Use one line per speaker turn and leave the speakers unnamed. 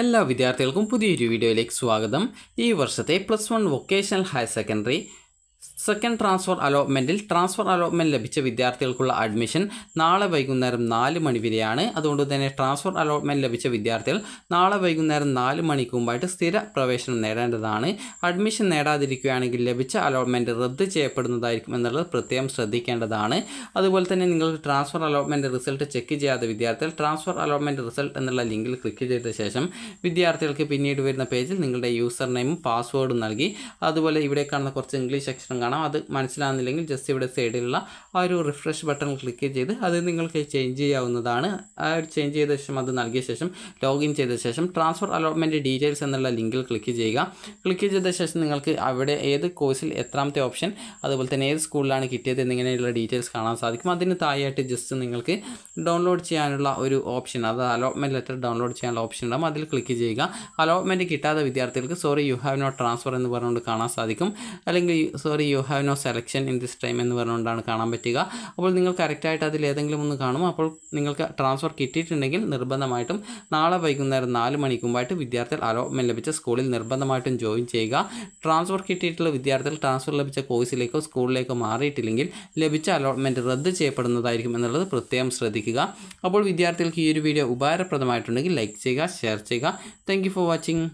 എല്ലാ വിദ്യാർത്ഥികൾക്കും പുതിയൊരു വീഡിയോയിലേക്ക് സ്വാഗതം ഈ വർഷത്തെ plus one vocational higher secondary second transfer അലോട്ട്മെൻറ്റിൽ ട്രാൻസ്ഫർ അലോട്ട്മെൻറ്റ് ലഭിച്ച വിദ്യാർത്ഥികൾക്കുള്ള അഡ്മിഷൻ നാളെ വൈകുന്നേരം നാല് മണി വരെയാണ് അതുകൊണ്ട് തന്നെ ട്രാൻസ്ഫർ അലോട്ട്മെൻറ്റ് ലഭിച്ച വിദ്യാർത്ഥികൾ നാളെ വൈകുന്നേരം നാല് മണിക്ക് മുമ്പായിട്ട് സ്ഥിര പ്രവേശനം നേടേണ്ടതാണ് അഡ്മിഷൻ നേടാതിരിക്കുകയാണെങ്കിൽ ലഭിച്ച അലോട്ട്മെൻറ്റ് റദ്ദ് ചെയ്യപ്പെടുന്നതായിരിക്കും എന്നുള്ളത് പ്രത്യേകം ശ്രദ്ധിക്കേണ്ടതാണ് അതുപോലെ തന്നെ നിങ്ങൾ ട്രാൻസ്ഫർ അലോട്ട്മെൻറ്റ് റിസൾട്ട് ചെക്ക് ചെയ്യാത്ത വിദ്യാർത്ഥികൾ ട്രാൻസ്ഫർ അലോട്ട്മെൻറ്റ് റിസൾട്ട് എന്നുള്ള ലിങ്കിൽ ക്ലിക്ക് ചെയ്ത ശേഷം വിദ്യാർത്ഥികൾക്ക് പിന്നീട് വരുന്ന പേജിൽ നിങ്ങളുടെ യൂസർ നെയിമും പാസ്വേഡും നൽകി അതുപോലെ ഇവിടെ കാണുന്ന കുറച്ച് ഇംഗ്ലീഷ് ഓപ്ഷനും കാണാം അത് മനസ്സിലാകുന്നില്ലെങ്കിൽ ജസ്റ്റ് ഇവിടെ സൈഡിലുള്ള ആ ഒരു റിഫ്രഷ് ബട്ടൺ ക്ലിക്ക് ചെയ്ത് അത് നിങ്ങൾക്ക് ചേഞ്ച് ചെയ്യാവുന്നതാണ് ആ ഒരു ചേഞ്ച് ചെയ്ത ശേഷം അത് നൽകിയ ശേഷം ലോഗിൻ ചെയ്ത ശേഷം ട്രാൻസ്ഫർ അലോട്ട്മെൻറ്റ് ഡീറ്റെയിൽസ് എന്നുള്ള ലിങ്കിൽ ക്ലിക്ക് ചെയ്യുക ക്ലിക്ക് ചെയ്ത ശേഷം നിങ്ങൾക്ക് അവിടെ ഏത് കോഴ്സിൽ എത്രാമത്തെ ഓപ്ഷൻ അതുപോലെ തന്നെ ഏത് സ്കൂളിലാണ് കിട്ടിയത് എന്നിങ്ങനെയുള്ള ഡീറ്റെയിൽസ് കാണാൻ സാധിക്കും അതിന് താഴെയായിട്ട് ജസ്റ്റ് നിങ്ങൾക്ക് ഡൗൺലോഡ് ചെയ്യാനുള്ള ഒരു ഓപ്ഷൻ അത് അലോട്ട്മെൻറ്റ് ലെറ്റർ ഡൗൺലോഡ് ചെയ്യാനുള്ള ഓപ്ഷൻ ഉണ്ടാകും അതിൽ ക്ലിക്ക് ചെയ്യുക അലോട്ട്മെൻറ്റ് കിട്ടാതെ വിദ്യാർത്ഥികൾക്ക് sorry you have not transfer എന്ന് പറഞ്ഞുകൊണ്ട് കാണാൻ സാധിക്കും അല്ലെങ്കിൽ സോറി പറയും you have no selection in this time എന്ന് പറഞ്ഞുകൊണ്ടാണ് കാണാൻ പറ്റുക അപ്പോൾ നിങ്ങൾ കറക്റ്റായിട്ട് അതിൽ ഏതെങ്കിലും ഒന്ന് കാണും അപ്പോൾ നിങ്ങൾക്ക് ട്രാൻസ്ഫർ കിട്ടിയിട്ടുണ്ടെങ്കിൽ നിർബന്ധമായിട്ടും നാളെ വൈകുന്നേരം നാല് മണിക്ക് വിദ്യാർത്ഥികൾ അലോട്ട്മെൻറ്റ് ലഭിച്ച സ്കൂളിൽ നിർബന്ധമായിട്ടും ജോയിൻ ചെയ്യുക ട്രാൻസ്ഫർ കിട്ടിയിട്ടുള്ള വിദ്യാർത്ഥികൾ ട്രാൻസ്ഫർ ലഭിച്ച കോഴ്സിലേക്കോ സ്കൂളിലേക്കോ മാറിയിട്ടില്ലെങ്കിൽ ലഭിച്ച അലോട്ട്മെൻറ്റ് റദ്ദ് ചെയ്യപ്പെടുന്നതായിരിക്കും എന്നുള്ളത് പ്രത്യേകം ശ്രദ്ധിക്കുക അപ്പോൾ വിദ്യാർത്ഥികൾക്ക് ഈ ഒരു വീഡിയോ ഉപകാരപ്രദമായിട്ടുണ്ടെങ്കിൽ ലൈക്ക് ചെയ്യുക ഷെയർ ചെയ്യുക താങ്ക് ഫോർ വാച്ചിങ്